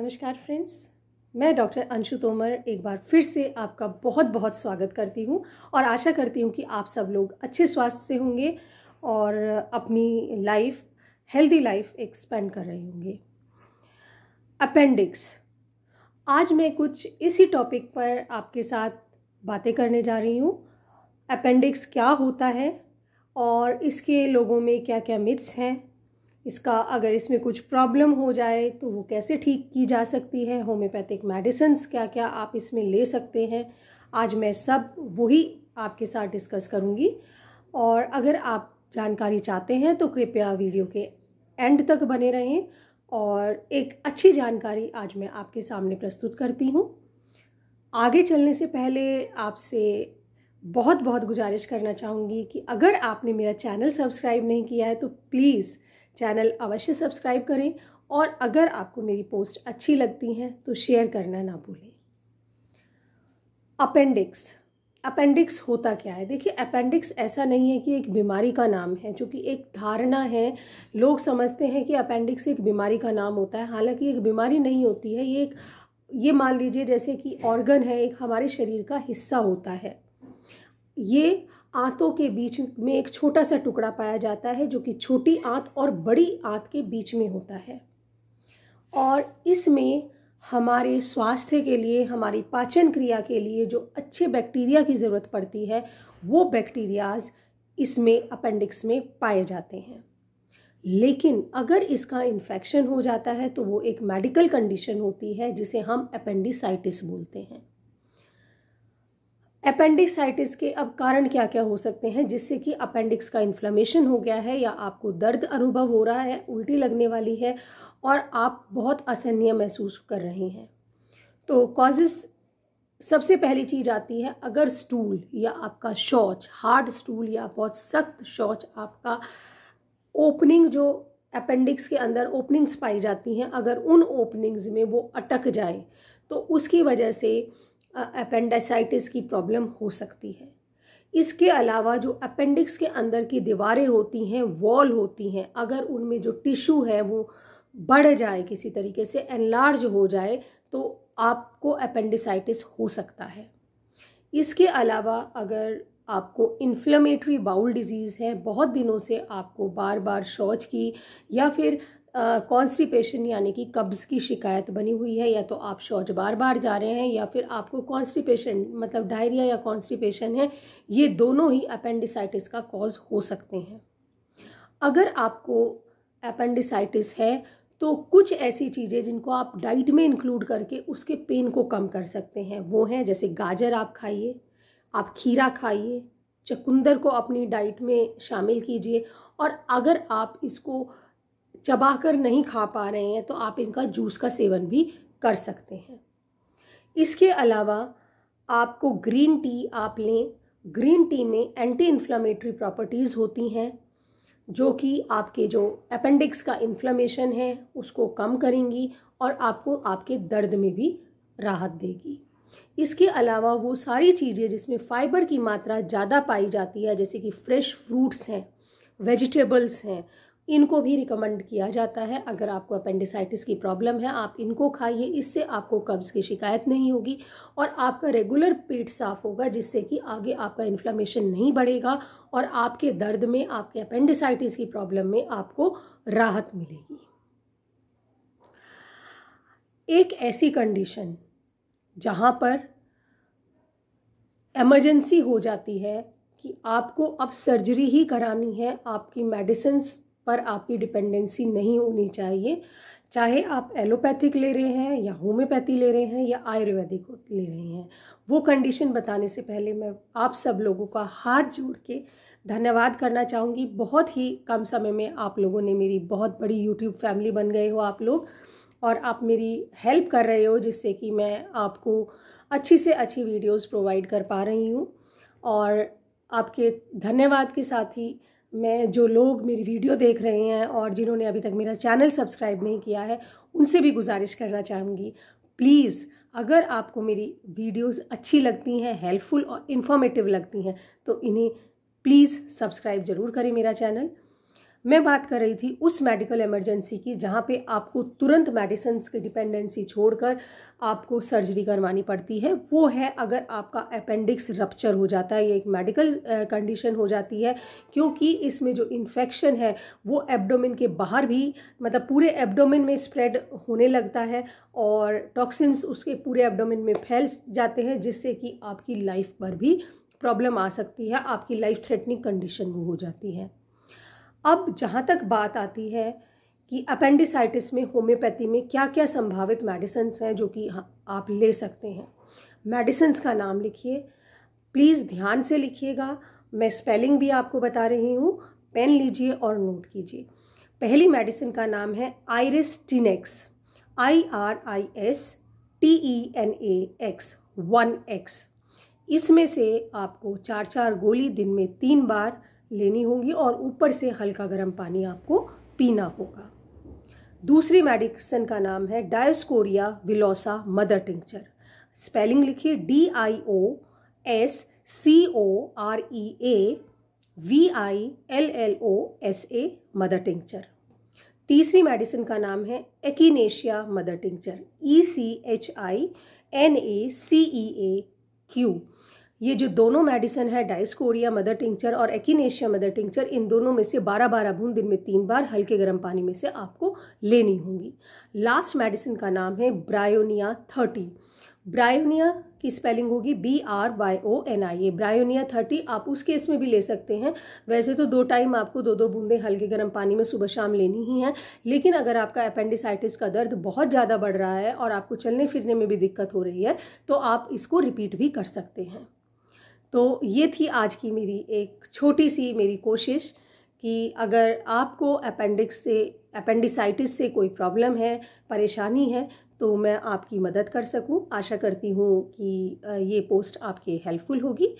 नमस्कार फ्रेंड्स मैं डॉक्टर अंशु तोमर एक बार फिर से आपका बहुत बहुत स्वागत करती हूँ और आशा करती हूँ कि आप सब लोग अच्छे स्वास्थ्य से होंगे और अपनी लाइफ हेल्दी लाइफ एक्सपेंड कर रहे होंगे अपेंडिक्स आज मैं कुछ इसी टॉपिक पर आपके साथ बातें करने जा रही हूँ अपेंडिक्स क्या होता है और इसके लोगों में क्या क्या मिथ्स हैं इसका अगर इसमें कुछ प्रॉब्लम हो जाए तो वो कैसे ठीक की जा सकती है होम्योपैथिक मेडिसन्स क्या क्या आप इसमें ले सकते हैं आज मैं सब वही आपके साथ डिस्कस करूँगी और अगर आप जानकारी चाहते हैं तो कृपया वीडियो के एंड तक बने रहें और एक अच्छी जानकारी आज मैं आपके सामने प्रस्तुत करती हूँ आगे चलने से पहले आपसे बहुत बहुत गुजारिश करना चाहूँगी कि अगर आपने मेरा चैनल सब्सक्राइब नहीं किया है तो प्लीज़ चैनल अवश्य सब्सक्राइब करें और अगर आपको मेरी पोस्ट अच्छी लगती हैं तो शेयर करना ना भूलें अपेंडिक्स अपेंडिक्स होता क्या है देखिए अपेंडिक्स ऐसा नहीं है कि एक बीमारी का नाम है जो कि एक धारणा है लोग समझते हैं कि अपेंडिक्स एक बीमारी का नाम होता है हालांकि एक बीमारी नहीं होती है ये एक ये मान लीजिए जैसे कि ऑर्गन है एक हमारे शरीर का हिस्सा होता है ये आंतों के बीच में एक छोटा सा टुकड़ा पाया जाता है जो कि छोटी आंत और बड़ी आंत के बीच में होता है और इसमें हमारे स्वास्थ्य के लिए हमारी पाचन क्रिया के लिए जो अच्छे बैक्टीरिया की ज़रूरत पड़ती है वो बैक्टीरियाज इसमें अपेंडिक्स में पाए जाते हैं लेकिन अगर इसका इन्फेक्शन हो जाता है तो वो एक मेडिकल कंडीशन होती है जिसे हम अपेंडिसाइटिस बोलते हैं अपेंडिक्साइटिस के अब कारण क्या क्या हो सकते हैं जिससे कि अपेंडिक्स का इन्फ्लेमेशन हो गया है या आपको दर्द अनुभव हो रहा है उल्टी लगने वाली है और आप बहुत असहनीय महसूस कर रहे हैं तो कॉजेस सबसे पहली चीज आती है अगर स्टूल या आपका शौच हार्ड स्टूल या बहुत सख्त शौच आपका ओपनिंग जो अपेंडिक्स के अंदर ओपनिंग्स पाई जाती हैं अगर उन ओपनिंग्स में वो अटक जाए तो उसकी वजह से अपेंडासाइटिस की प्रॉब्लम हो सकती है इसके अलावा जो अपेंडिक्स के अंदर की दीवारें होती हैं वॉल होती हैं अगर उनमें जो टिश्यू है वो बढ़ जाए किसी तरीके से एनलार्ज हो जाए तो आपको अपेंडिसाइटिस हो सकता है इसके अलावा अगर आपको इन्फ्लेमेटरी बाउल डिजीज़ है बहुत दिनों से आपको बार बार शौच की या फिर कॉन्स्टिपेशन यानी कि कब्ज़ की शिकायत बनी हुई है या तो आप शौच बार बार जा रहे हैं या फिर आपको कॉन्स्टिपेशन मतलब डायरिया या कॉन्स्टिपेशन है ये दोनों ही अपेंडिसाइटिस का कॉज हो सकते हैं अगर आपको अपेंडिसाइटिस है तो कुछ ऐसी चीज़ें जिनको आप डाइट में इंक्लूड करके उसके पेन को कम कर सकते हैं वो हैं जैसे गाजर आप खाइए आप खीरा खाइए चकुंदर को अपनी डाइट में शामिल कीजिए और अगर आप इसको चबा कर नहीं खा पा रहे हैं तो आप इनका जूस का सेवन भी कर सकते हैं इसके अलावा आपको ग्रीन टी आप लें ग्रीन टी में एंटी इन्फ्लामेटरी प्रॉपर्टीज़ होती हैं जो कि आपके जो अपेंडिक्स का इन्फ्लामेशन है उसको कम करेंगी और आपको आपके दर्द में भी राहत देगी इसके अलावा वो सारी चीज़ें जिसमें फ़ाइबर की मात्रा ज़्यादा पाई जाती है जैसे कि फ्रेश फ्रूट्स हैं वेजिटेबल्स हैं इनको भी रिकमेंड किया जाता है अगर आपको अपेंडिसाइटिस की प्रॉब्लम है आप इनको खाइए इससे आपको कब्ज़ की शिकायत नहीं होगी और आपका रेगुलर पेट साफ होगा जिससे कि आगे आपका इन्फ्लामेशन नहीं बढ़ेगा और आपके दर्द में आपके अपेंडिसाइटिस की प्रॉब्लम में आपको राहत मिलेगी एक ऐसी कंडीशन जहाँ पर एमरजेंसी हो जाती है कि आपको अब सर्जरी ही करानी है आपकी मेडिसिंस पर आपकी डिपेंडेंसी नहीं होनी चाहिए चाहे आप एलोपैथिक ले रहे हैं या होम्योपैथी ले रहे हैं या आयुर्वेदिक ले रहे हैं वो कंडीशन बताने से पहले मैं आप सब लोगों का हाथ जोड़ के धन्यवाद करना चाहूँगी बहुत ही कम समय में आप लोगों ने मेरी बहुत बड़ी यूट्यूब फैमिली बन गए हो आप लोग और आप मेरी हेल्प कर रहे हो जिससे कि मैं आपको अच्छी से अच्छी वीडियोज़ प्रोवाइड कर पा रही हूँ और आपके धन्यवाद के साथ ही मैं जो लोग मेरी वीडियो देख रहे हैं और जिन्होंने अभी तक मेरा चैनल सब्सक्राइब नहीं किया है उनसे भी गुजारिश करना चाहूँगी प्लीज़ अगर आपको मेरी वीडियोस अच्छी लगती हैं हेल्पफुल और इन्फॉर्मेटिव लगती हैं तो इन्हें प्लीज़ सब्सक्राइब ज़रूर करें मेरा चैनल मैं बात कर रही थी उस मेडिकल इमरजेंसी की जहाँ पे आपको तुरंत मेडिसिन की डिपेंडेंसी छोड़कर आपको सर्जरी करवानी पड़ती है वो है अगर आपका अपेंडिक्स रप्चर हो जाता है ये एक मेडिकल कंडीशन हो जाती है क्योंकि इसमें जो इन्फेक्शन है वो एब्डोमिन के बाहर भी मतलब पूरे एब्डोमिन में स्प्रेड होने लगता है और टॉक्सिन्स उसके पूरे एब्डोमिन में फैल जाते हैं जिससे कि आपकी लाइफ पर भी प्रॉब्लम आ सकती है आपकी लाइफ थ्रेटनिंग कंडीशन वो हो जाती है अब जहाँ तक बात आती है कि अपेंडिसाइटिस में होम्योपैथी में क्या क्या संभावित मेडिसन्स हैं जो कि हाँ, आप ले सकते हैं मेडिसन्स का नाम लिखिए प्लीज़ ध्यान से लिखिएगा मैं स्पेलिंग भी आपको बता रही हूँ पेन लीजिए और नोट कीजिए पहली मेडिसिन का नाम है iris tenax I R I S T E N A X one X इसमें से आपको चार चार गोली दिन में तीन बार लेनी होगी और ऊपर से हल्का गर्म पानी आपको पीना होगा दूसरी मेडिसिन का नाम है dioscorea villosa mother tincture spelling लिखिए D I O S C O R E A V I L L O S A mother tincture तीसरी मेडिसिन का नाम है echinacea mother tincture E C H I N A C E A Q ये जो दोनों medicine है डाइस्कोरिया mother tincture और एकिनेशिया mother tincture इन दोनों में से बारह बारह बूंद दिन में तीन बार हल्के गर्म पानी में से आपको लेनी होगी लास्ट मेडिसिन का नाम है ब्रायोनिया थर्टी ब्रायोनिया की स्पेलिंग होगी B R Y O N I A bryonia thirty आप उस केस में भी ले सकते हैं वैसे तो दो टाइम आपको दो दो बूंदें हल्के गर्म पानी में सुबह शाम लेनी ही हैं लेकिन अगर आपका अपेंडिसाइटिस का दर्द बहुत ज़्यादा बढ़ रहा है और आपको चलने फिरने में भी दिक्कत हो रही है तो आप इसको रिपीट भी कर सकते हैं तो ये थी आज की मेरी एक छोटी सी मेरी कोशिश कि अगर आपको अपेंडिक्स से अपेंडिसाइटिस से कोई प्रॉब्लम है परेशानी है तो मैं आपकी मदद कर सकूं आशा करती हूं कि ये पोस्ट आपके हेल्पफुल होगी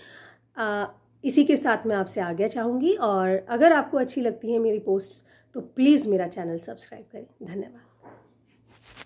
इसी के साथ मैं आपसे आगे चाहूँगी और अगर आपको अच्छी लगती है मेरी पोस्ट्स तो प्लीज़ मेरा चैनल सब्सक्राइब करें धन्यवाद